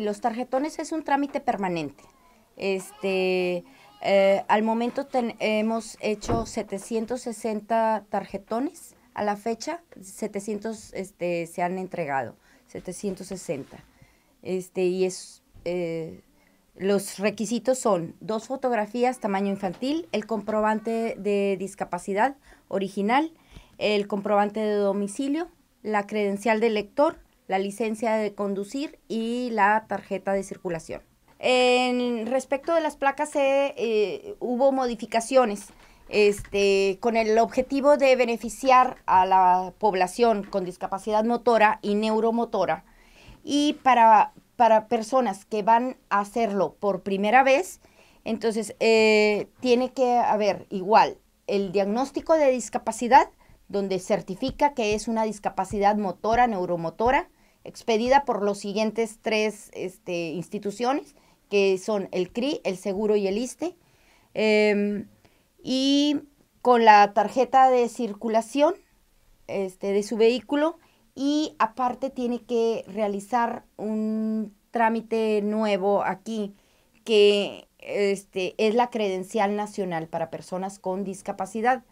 los tarjetones es un trámite permanente. Este, eh, al momento hemos hecho 760 tarjetones. A la fecha, 700 este, se han entregado, 760. Este, y es, eh, los requisitos son dos fotografías tamaño infantil, el comprobante de discapacidad original, el comprobante de domicilio, la credencial de lector, la licencia de conducir y la tarjeta de circulación. En respecto de las placas eh, hubo modificaciones este, con el objetivo de beneficiar a la población con discapacidad motora y neuromotora. Y para, personas que van a hacerlo por primera vez, entonces eh, tiene que haber igual el diagnóstico de discapacidad donde certifica que es una discapacidad motora, neuromotora, expedida por los siguientes tres este, instituciones, que son el CRI, el Seguro y el ISTE. Em, y con la tarjeta de circulación este, de su vehículo y aparte tiene que realizar un trámite nuevo aquí que este, es la credencial nacional para personas con discapacidad.